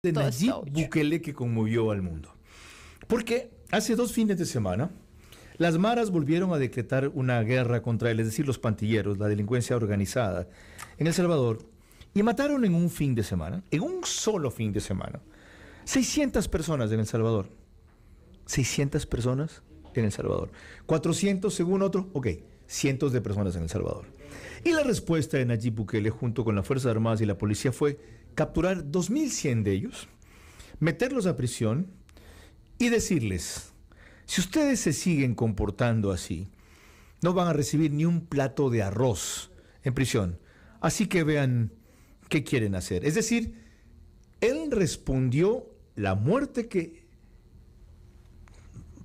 de Nayib Bukele que conmovió al mundo. Porque hace dos fines de semana, las maras volvieron a decretar una guerra contra él, es decir, los pantilleros, la delincuencia organizada en El Salvador, y mataron en un fin de semana, en un solo fin de semana, 600 personas en El Salvador. 600 personas en El Salvador. 400 según otro, ok, cientos de personas en El Salvador. Y la respuesta de Nayib Bukele junto con las Fuerzas Armadas y la policía fue capturar 2.100 de ellos, meterlos a prisión y decirles, si ustedes se siguen comportando así, no van a recibir ni un plato de arroz en prisión. Así que vean qué quieren hacer. Es decir, él respondió la muerte que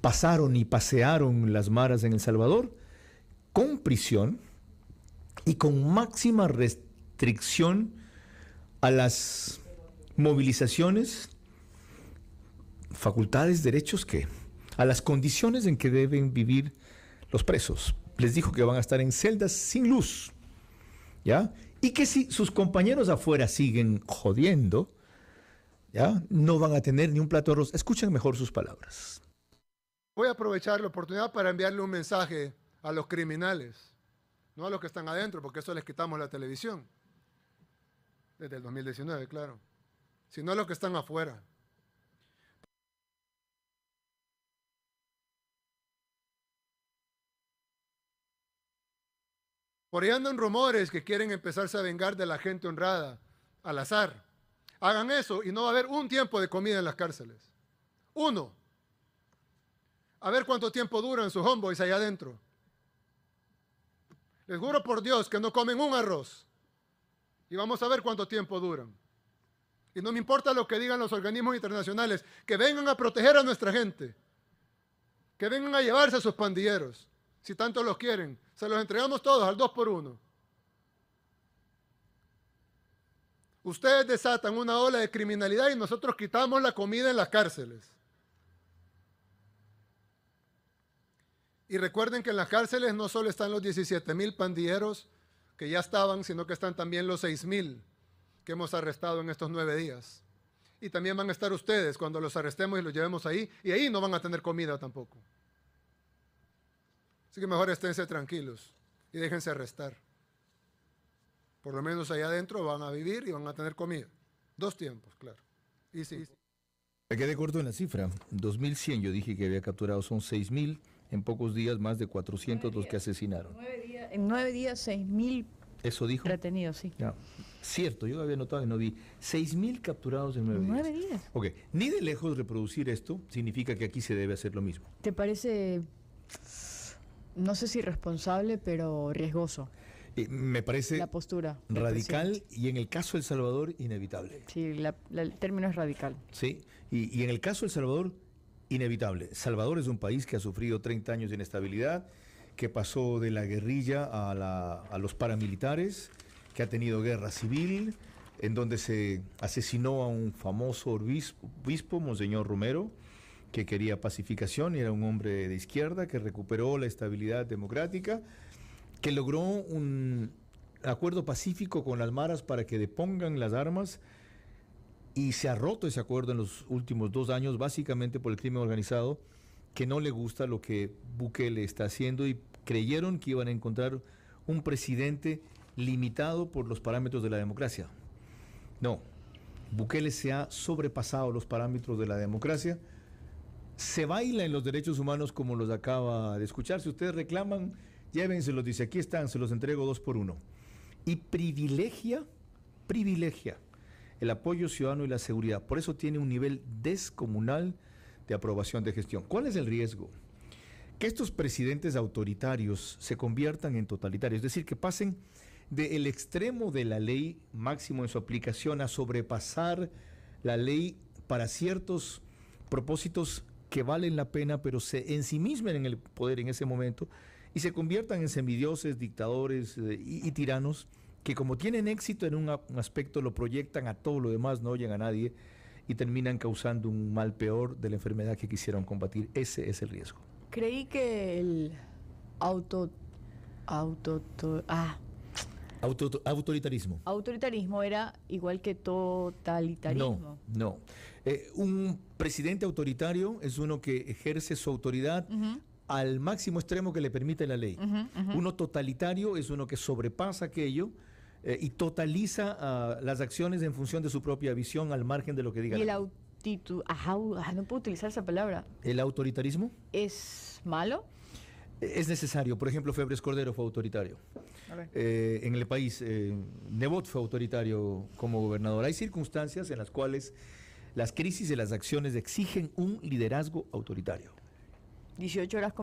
pasaron y pasearon las maras en El Salvador con prisión y con máxima restricción a las movilizaciones, facultades, derechos que, a las condiciones en que deben vivir los presos. Les dijo que van a estar en celdas sin luz, ¿ya? Y que si sus compañeros afuera siguen jodiendo, ¿ya? No van a tener ni un plato de arroz. Escuchen mejor sus palabras. Voy a aprovechar la oportunidad para enviarle un mensaje a los criminales, no a los que están adentro, porque eso les quitamos la televisión. Desde el 2019, claro. Sino los que están afuera. Por ahí andan rumores que quieren empezarse a vengar de la gente honrada, al azar. Hagan eso y no va a haber un tiempo de comida en las cárceles. Uno. A ver cuánto tiempo duran sus homeboys allá adentro. Les juro por Dios que no comen un arroz. Y vamos a ver cuánto tiempo duran. Y no me importa lo que digan los organismos internacionales, que vengan a proteger a nuestra gente, que vengan a llevarse a sus pandilleros, si tanto los quieren. Se los entregamos todos al dos por uno. Ustedes desatan una ola de criminalidad y nosotros quitamos la comida en las cárceles. Y recuerden que en las cárceles no solo están los 17 mil pandilleros que ya estaban, sino que están también los 6.000 que hemos arrestado en estos nueve días. Y también van a estar ustedes cuando los arrestemos y los llevemos ahí, y ahí no van a tener comida tampoco. Así que mejor esténse tranquilos y déjense arrestar. Por lo menos allá adentro van a vivir y van a tener comida. Dos tiempos, claro. Y sí. Me quedé corto en la cifra. 2.100 yo dije que había capturado, son 6.000 en pocos días más de 400 los que asesinaron. en nueve días, 6.000 mil ¿Eso dijo? Retenidos, sí. Cierto, yo había notado y no vi. 6.000 capturados en nueve días. nueve días. Ok, ni de lejos reproducir esto significa que aquí se debe hacer lo mismo. ¿Te parece, no sé si responsable, pero riesgoso? Eh, me parece la postura radical y en el caso de El Salvador inevitable. Sí, el término es radical. Sí, y, y en el caso de El Salvador inevitable. Salvador es un país que ha sufrido 30 años de inestabilidad, que pasó de la guerrilla a, los paramilitares, que ha tenido guerra civil, en donde se asesinó a un famoso obispo, obispo, Monseñor Romero, que quería pacificación y era un hombre de izquierda, que recuperó la estabilidad democrática, que logró un acuerdo pacífico con las maras para que depongan las armas y se ha roto ese acuerdo en los últimos dos años, básicamente por el crimen organizado, que no le gusta lo que Bukele está haciendo y creyeron que iban a encontrar un presidente limitado por los parámetros de la democracia. No, Bukele se ha sobrepasado los parámetros de la democracia, se baila en los derechos humanos como los acaba de escuchar. Si ustedes reclaman, llévenselos, dice, aquí están, se los entrego dos por uno. Y privilegia, privilegia el apoyo ciudadano y la seguridad. Por eso tiene un nivel descomunal de aprobación de gestión. ¿Cuál es el riesgo? Que estos presidentes autoritarios se conviertan en totalitarios, es decir, que pasen del extremo de la ley máximo en su aplicación a sobrepasar la ley para ciertos propósitos que valen la pena, pero se ensimismen en el poder en ese momento y se conviertan en semidioses, dictadores eh, y tiranos que como tienen éxito en un aspecto lo proyectan a todo lo demás, no oyen a nadie y terminan causando un mal peor de la enfermedad que quisieron combatir. Ese es el riesgo. Creí que el auto... auto ah. autoritarismo. Autoritarismo era igual que totalitarismo. No, no. Eh, un presidente autoritario es uno que ejerce su autoridad al máximo extremo que le permite la ley. Uno totalitario es uno que sobrepasa aquello eh, y totaliza ah, las acciones en función de su propia visión al margen de lo que diga. Y el ah, no puedo utilizar esa palabra. ¿El autoritarismo? ¿Es malo? E, es necesario. Por ejemplo, Febres Cordero fue autoritario. Eh, en el país, eh, Nebot fue autoritario como gobernador. Hay circunstancias en las cuales las crisis y las acciones exigen un liderazgo autoritario. 18 horas